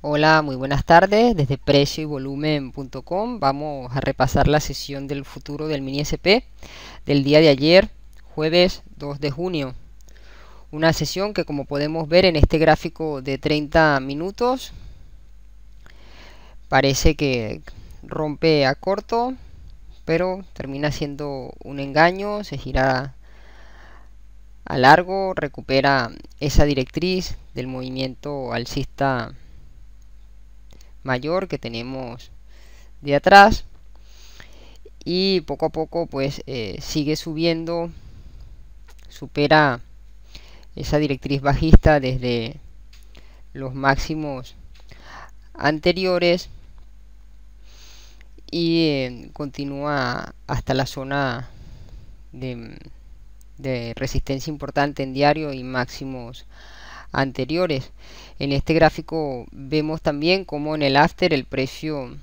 Hola, muy buenas tardes. Desde precio y volumen.com vamos a repasar la sesión del futuro del mini SP del día de ayer, jueves 2 de junio. Una sesión que como podemos ver en este gráfico de 30 minutos parece que rompe a corto, pero termina siendo un engaño, se gira a largo, recupera esa directriz del movimiento alcista mayor que tenemos de atrás y poco a poco pues eh, sigue subiendo supera esa directriz bajista desde los máximos anteriores y eh, continúa hasta la zona de, de resistencia importante en diario y máximos anteriores. En este gráfico vemos también cómo en el after el precio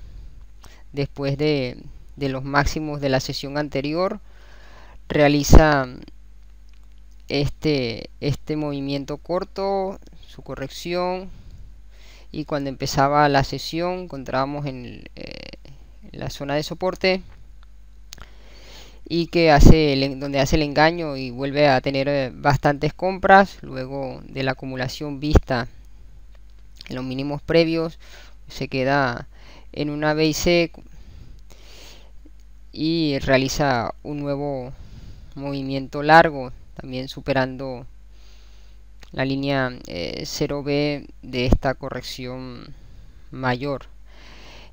después de, los máximos de la sesión anterior realiza este, este movimiento corto, su corrección y cuando empezaba la sesión encontrábamos en eh, la zona de soporte y que hace donde hace el engaño y vuelve a tener eh, bastantes compras luego de la acumulación vista en los mínimos previos se queda en una BIC y realiza un nuevo movimiento largo también superando la línea 0B eh, de esta corrección mayor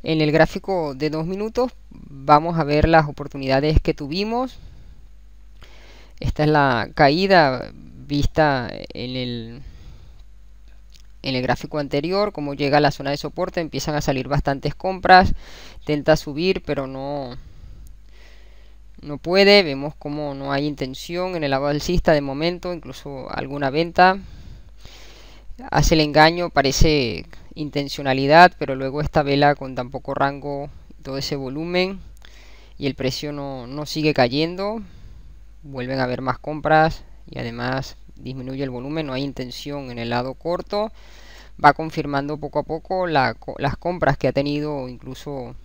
en el gráfico de dos minutos vamos a ver las oportunidades que tuvimos. Esta es la caída vista en el, el gráfico anterior, como llega a la zona de soporte, empiezan a salir bastantes compras, Tenta subir, pero no, no puede, vemos como no hay intención en el alcista de momento, incluso alguna venta hace el engaño, parece intencionalidad, pero luego esta vela con tan poco rango, todo ese volumen y el precio no, no sigue cayendo, vuelven a haber más compras y además disminuye el volumen, no hay intención en el lado corto, va confirmando poco a poco las compras que ha tenido incluso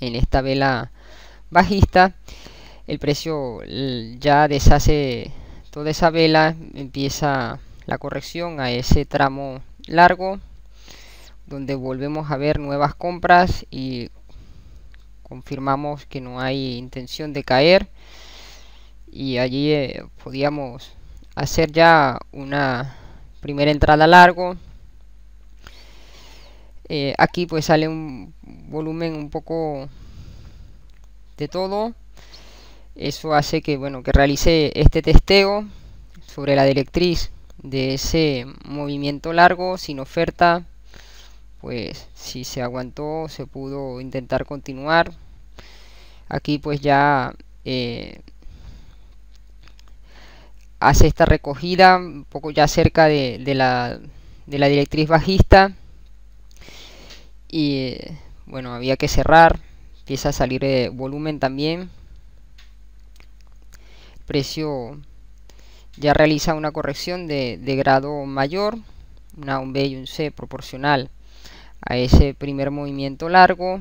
en esta vela bajista, el precio ya deshace toda esa vela, empieza la corrección a ese tramo largo donde volvemos a ver nuevas compras y confirmamos que no hay intención de caer y allí eh, podíamos hacer ya una primera entrada largo eh, aquí pues sale un volumen un poco de todo eso hace que bueno que realice este testeo sobre la directriz de ese movimiento largo sin oferta pues si se aguantó se pudo intentar continuar aquí pues ya eh, hace esta recogida un poco ya cerca de, la, de la directriz bajista y bueno había que cerrar empieza a salir de eh, volumen también precio ya realiza una corrección de, grado mayor, una, un B y un C proporcional a ese primer movimiento largo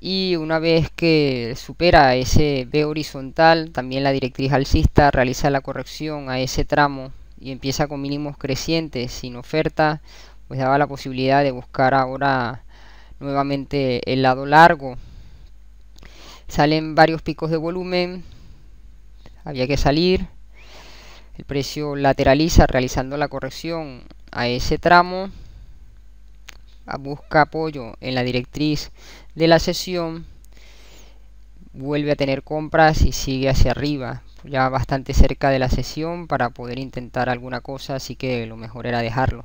y una vez que supera ese B horizontal, también la directriz alcista realiza la corrección a ese tramo y empieza con mínimos crecientes sin oferta, pues daba la posibilidad de buscar ahora nuevamente el lado largo. Salen varios picos de volumen, había que salir el precio lateraliza realizando la corrección a ese tramo. Ah, busca apoyo en la directriz de la sesión. Vuelve a tener compras y sigue hacia arriba. Ya bastante cerca de la sesión para poder intentar alguna cosa. Así que lo mejor era dejarlo.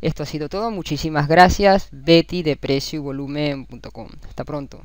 Esto ha sido todo. Muchísimas gracias. Betty de precio y volumen.com. Hasta pronto.